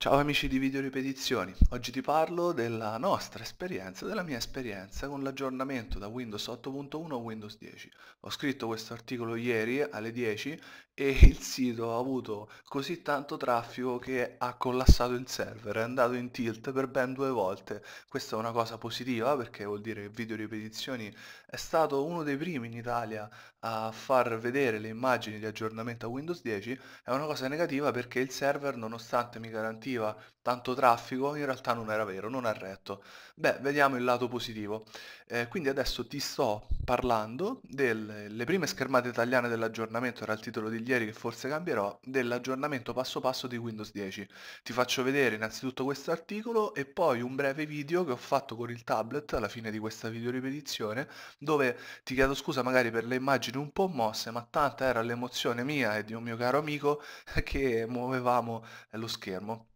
Ciao amici di Video Ripetizioni, oggi ti parlo della nostra esperienza, della mia esperienza con l'aggiornamento da Windows 8.1 a Windows 10. Ho scritto questo articolo ieri alle 10 e il sito ha avuto così tanto traffico che ha collassato il server, è andato in tilt per ben due volte. Questa è una cosa positiva perché vuol dire che Video Ripetizioni è stato uno dei primi in Italia a far vedere le immagini di aggiornamento a Windows 10, è una cosa negativa perché il server nonostante mi garantiva tanto traffico in realtà non era vero, non ha retto. Beh, vediamo il lato positivo. Eh, quindi adesso ti sto parlando delle prime schermate italiane dell'aggiornamento, era il titolo degli ieri che forse cambierò, dell'aggiornamento passo passo di Windows 10. Ti faccio vedere innanzitutto questo articolo e poi un breve video che ho fatto con il tablet alla fine di questa video ripetizione, dove ti chiedo scusa magari per le immagini un po' mosse, ma tanta era l'emozione mia e di un mio caro amico che muovevamo eh, lo schermo.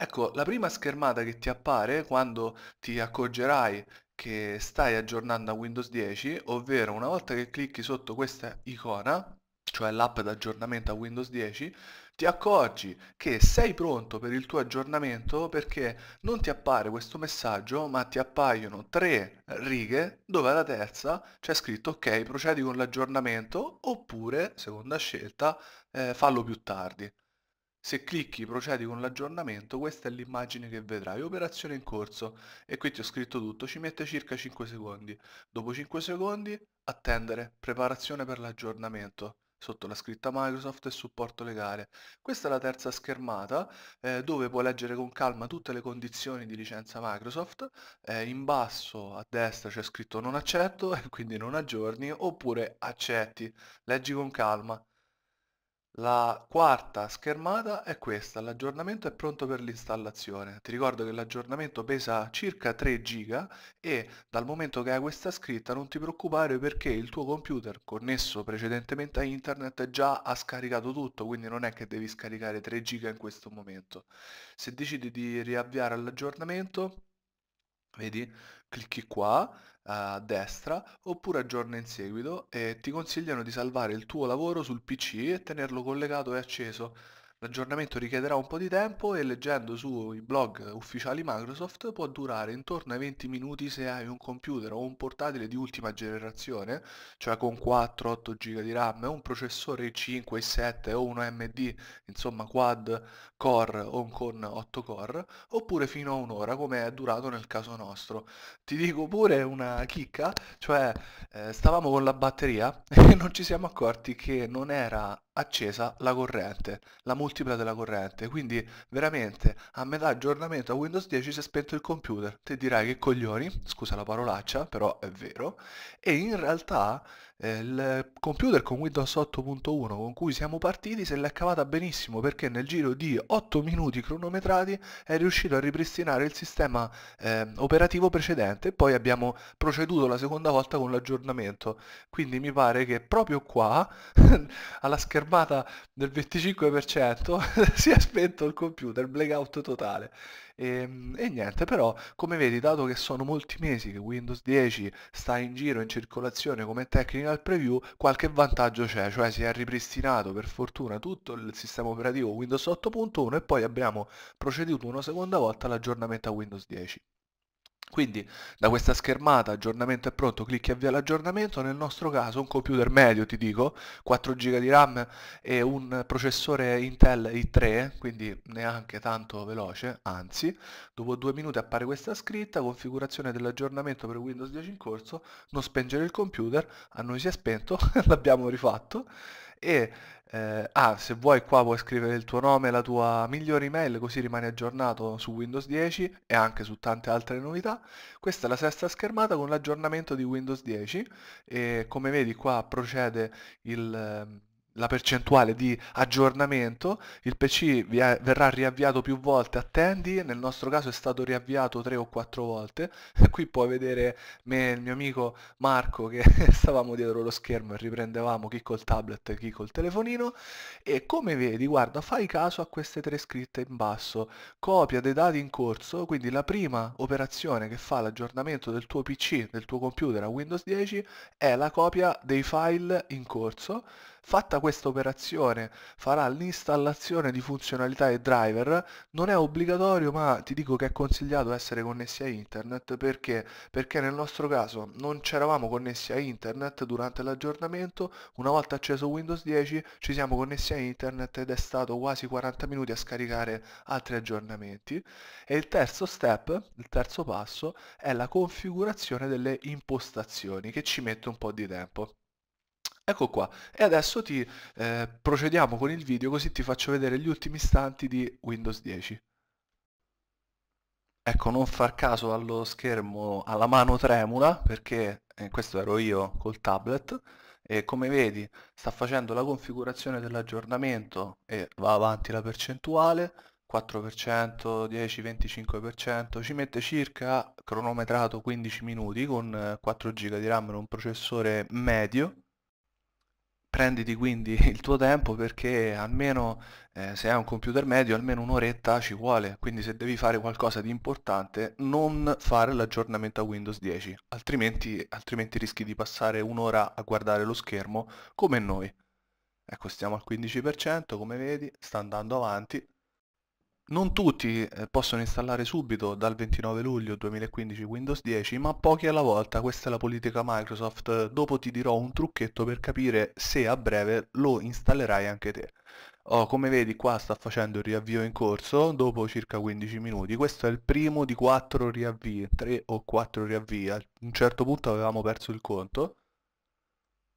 Ecco, la prima schermata che ti appare quando ti accorgerai che stai aggiornando a Windows 10, ovvero una volta che clicchi sotto questa icona, cioè l'app d'aggiornamento a Windows 10, ti accorgi che sei pronto per il tuo aggiornamento perché non ti appare questo messaggio ma ti appaiono tre righe dove alla terza c'è scritto ok procedi con l'aggiornamento oppure seconda scelta eh, fallo più tardi. Se clicchi procedi con l'aggiornamento, questa è l'immagine che vedrai, operazione in corso, e qui ti ho scritto tutto, ci mette circa 5 secondi. Dopo 5 secondi, attendere, preparazione per l'aggiornamento sotto la scritta Microsoft e supporto legale. Questa è la terza schermata eh, dove puoi leggere con calma tutte le condizioni di licenza Microsoft, eh, in basso a destra c'è scritto non accetto e quindi non aggiorni oppure accetti, leggi con calma. La quarta schermata è questa, l'aggiornamento è pronto per l'installazione. Ti ricordo che l'aggiornamento pesa circa 3 giga e dal momento che hai questa scritta non ti preoccupare perché il tuo computer connesso precedentemente a internet già ha scaricato tutto, quindi non è che devi scaricare 3 giga in questo momento. Se decidi di riavviare l'aggiornamento Vedi? Clicchi qua, a destra, oppure aggiorna in seguito e ti consigliano di salvare il tuo lavoro sul PC e tenerlo collegato e acceso. L'aggiornamento richiederà un po' di tempo e leggendo sui blog ufficiali Microsoft può durare intorno ai 20 minuti se hai un computer o un portatile di ultima generazione, cioè con 4-8 GB di RAM, un processore i 5, i 7 o un AMD, insomma quad core o con 8 core, oppure fino a un'ora come è durato nel caso nostro. Ti dico pure una chicca, cioè eh, stavamo con la batteria e non ci siamo accorti che non era accesa la corrente, la multipla della corrente, quindi veramente a metà aggiornamento a Windows 10 si è spento il computer. Ti dirai che coglioni, scusa la parolaccia, però è vero, e in realtà eh, il computer con Windows 8.1 con cui siamo partiti se l'è cavata benissimo perché nel giro di 8 minuti cronometrati è riuscito a ripristinare il sistema eh, operativo precedente e poi abbiamo proceduto la seconda volta con l'aggiornamento quindi mi pare che proprio qua alla schermata del 25% si è spento il computer blackout totale e, ehm, e, niente, però come vedi, dato che sono molti mesi che Windows 10 sta in giro, in circolazione come technical preview, qualche vantaggio c'è, cioè si è ripristinato per fortuna tutto il sistema operativo Windows 8.1 e poi abbiamo proceduto una seconda volta all'aggiornamento a Windows 10. Quindi da questa schermata aggiornamento è pronto, clicchi e avvia l'aggiornamento, nel nostro caso un computer medio ti dico, 4 GB di RAM e un processore Intel i3, quindi neanche tanto veloce, anzi, dopo due minuti appare questa scritta, configurazione dell'aggiornamento per Windows 10 in corso, non spengere il computer, a noi si è spento, l'abbiamo rifatto e eh, ah, se vuoi qua puoi scrivere il tuo nome e la tua migliore email così rimani aggiornato su Windows 10 e anche su tante altre novità. Questa è la sesta schermata con l'aggiornamento di Windows 10 e come vedi qua procede il ehm, la percentuale di aggiornamento, il PC verrà riavviato più volte, attendi, nel nostro caso è stato riavviato 3 o 4 volte, qui puoi vedere me e il mio amico Marco che stavamo dietro lo schermo e riprendevamo chi col tablet e chi col telefonino e come vedi, guarda, fai caso a queste tre scritte in basso, copia dei dati in corso, quindi la prima operazione che fa l'aggiornamento del tuo PC, del tuo computer a Windows 10 è la copia dei file in corso, Fatta questa operazione farà l'installazione di funzionalità e driver, non è obbligatorio ma ti dico che è consigliato essere connessi a internet perché? Perché nel nostro caso non c'eravamo connessi a internet durante l'aggiornamento, una volta acceso Windows 10 ci siamo connessi a internet ed è stato quasi 40 minuti a scaricare altri aggiornamenti e il terzo step, il terzo passo è la configurazione delle impostazioni che ci mette un po' di tempo. Ecco qua, e adesso ti eh, procediamo con il video così ti faccio vedere gli ultimi istanti di Windows 10. Ecco, non far caso allo schermo, alla mano tremula, perché eh, questo ero io col tablet, e come vedi sta facendo la configurazione dell'aggiornamento e va avanti la percentuale, 4%, 10, 25%, ci mette circa cronometrato 15 minuti con 4 eh, GB di RAM in un processore medio, prenditi quindi il tuo tempo perché almeno eh, se hai un computer medio almeno un'oretta ci vuole, quindi se devi fare qualcosa di importante non fare l'aggiornamento a Windows 10, altrimenti, altrimenti rischi di passare un'ora a guardare lo schermo come noi. Ecco, stiamo al 15%, come vedi, sta andando avanti, non tutti eh, possono installare subito dal 29 luglio 2015 Windows 10, ma pochi alla volta, questa è la politica Microsoft, dopo ti dirò un trucchetto per capire se a breve lo installerai anche te. Oh, come vedi qua sta facendo il riavvio in corso dopo circa 15 minuti, questo è il primo di 4 riavvii, 3 o 4 riavvii, a un certo punto avevamo perso il conto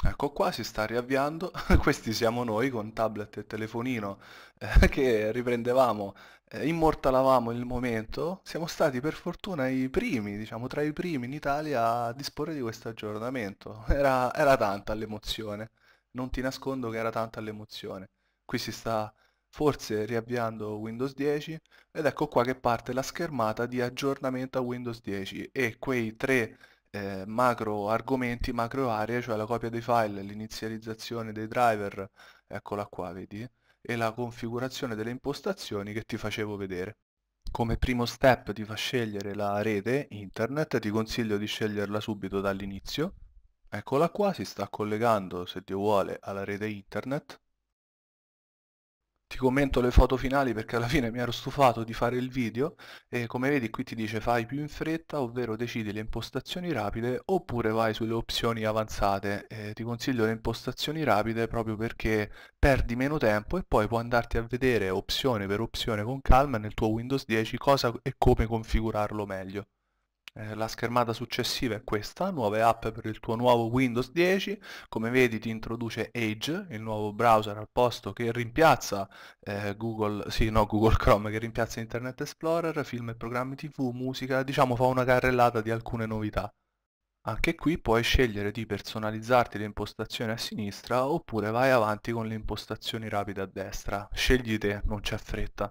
Ecco qua si sta riavviando, questi siamo noi con tablet e telefonino eh, che riprendevamo, eh, immortalavamo il momento, siamo stati per fortuna i primi, diciamo tra i primi in Italia a disporre di questo aggiornamento, era, era tanta l'emozione, non ti nascondo che era tanta l'emozione, qui si sta forse riavviando Windows 10 ed ecco qua che parte la schermata di aggiornamento a Windows 10 e quei tre eh, macro argomenti, macro aree, cioè la copia dei file, l'inizializzazione dei driver, eccola qua, vedi, e la configurazione delle impostazioni che ti facevo vedere. Come primo step ti fa scegliere la rete internet, ti consiglio di sceglierla subito dall'inizio. Eccola qua, si sta collegando, se Dio vuole, alla rete internet ti commento le foto finali perché alla fine mi ero stufato di fare il video e come vedi qui ti dice fai più in fretta ovvero decidi le impostazioni rapide oppure vai sulle opzioni avanzate eh, ti consiglio le impostazioni rapide proprio perché perdi meno tempo e poi puoi andarti a vedere opzione per opzione con calma nel tuo Windows 10 cosa e come configurarlo meglio eh, la schermata successiva è questa, nuove app per il tuo nuovo Windows 10, come vedi ti introduce Edge, il nuovo browser al posto che rimpiazza eh, Google, sì no Google Chrome, che rimpiazza Internet Explorer, film e programmi tv, musica, diciamo fa una carrellata di alcune novità. Anche qui puoi scegliere di personalizzarti le impostazioni a sinistra oppure vai avanti con le impostazioni rapide a destra. Scegli te, non c'è fretta.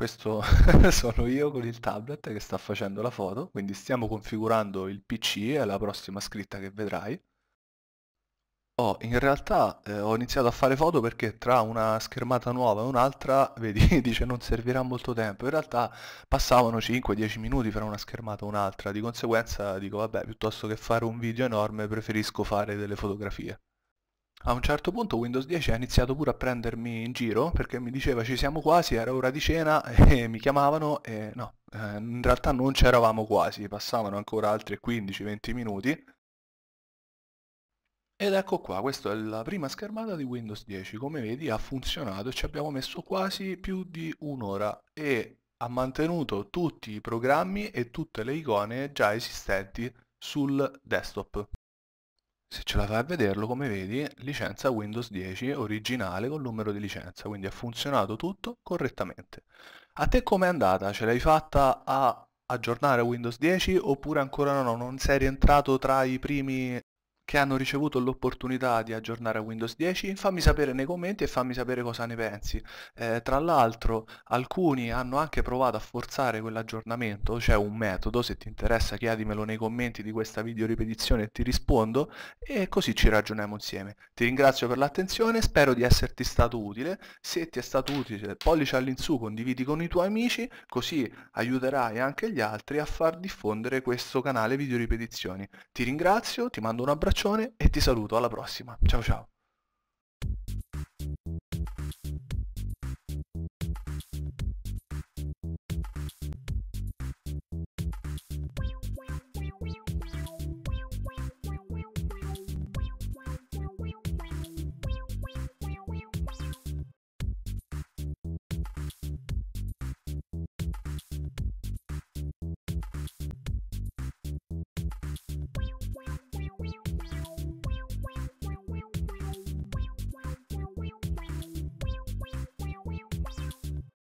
Questo sono io con il tablet che sta facendo la foto, quindi stiamo configurando il PC la prossima scritta che vedrai. Oh, in realtà eh, ho iniziato a fare foto perché tra una schermata nuova e un'altra, vedi, dice non servirà molto tempo. In realtà passavano 5-10 minuti fra una schermata e un'altra, di conseguenza dico vabbè, piuttosto che fare un video enorme preferisco fare delle fotografie a un certo punto Windows 10 ha iniziato pure a prendermi in giro perché mi diceva ci siamo quasi, era ora di cena e mi chiamavano e no, eh, in realtà non c'eravamo quasi, passavano ancora altri 15-20 minuti. Ed ecco qua, questa è la prima schermata di Windows 10, come vedi ha funzionato, e ci abbiamo messo quasi più di un'ora e ha mantenuto tutti i programmi e tutte le icone già esistenti sul desktop se ce la fai a vederlo come vedi licenza Windows 10 originale col numero di licenza quindi ha funzionato tutto correttamente a te com'è andata? ce l'hai fatta a aggiornare Windows 10 oppure ancora no, non sei rientrato tra i primi che hanno ricevuto l'opportunità di aggiornare a Windows 10, fammi sapere nei commenti e fammi sapere cosa ne pensi. Eh, tra l'altro alcuni hanno anche provato a forzare quell'aggiornamento, c'è cioè un metodo, se ti interessa chiedimelo nei commenti di questa video ripetizione e ti rispondo e così ci ragioniamo insieme. Ti ringrazio per l'attenzione, spero di esserti stato utile, se ti è stato utile pollice all'insù, condividi con i tuoi amici, così aiuterai anche gli altri a far diffondere questo canale video ripetizioni. Ti ringrazio, ti mando un abbraccio abbraccione e ti saluto, alla prossima. Ciao ciao.